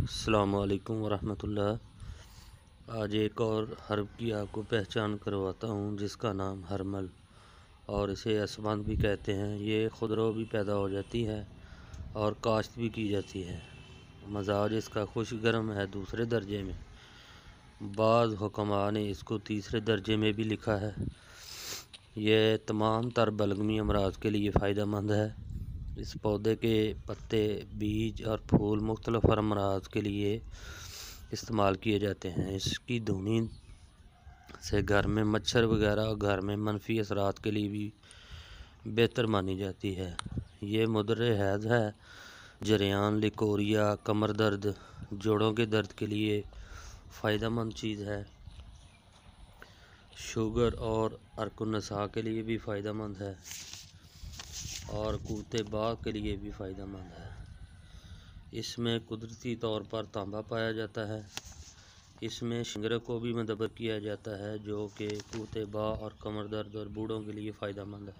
अल्लाम वरहमतुल्लाह आज एक और हर्ब की आपको पहचान करवाता हूँ जिसका नाम हरमल और इसे असमान भी कहते हैं ये खुदरो भी पैदा हो जाती है और काश्त भी की जाती है मजाज इसका खुश गर्म है दूसरे दर्जे में बाज़ हुकमा ने इसको तीसरे दर्जे में भी लिखा है यह तमाम तर बलगमी अमराज के लिए फ़ायदा मंद है इस पौधे के पत्ते बीज और फूल मुख्तलिफ अमराज के लिए इस्तेमाल किए जाते हैं इसकी धुनी से घर में मच्छर वगैरह और घर में मनफी असरात के लिए भी बेहतर मानी जाती है ये मदर हैज़ है जरियान लिकोरिया कमर दर्द जोड़ों के दर्द के लिए फ़ायदा मंद चीज़ है शुगर और अर्कुनसा के लिए भी फ़ायदा मंद है और कूते बाग के लिए भी फ़ायदा मंद है इसमें कुदरती तौर पर तांबा पाया जाता है इसमें शिंगर को भी मदबर किया जाता है जो कि कूते बा और कमर दर्द और बूढ़ों के लिए फ़ायदा मंद है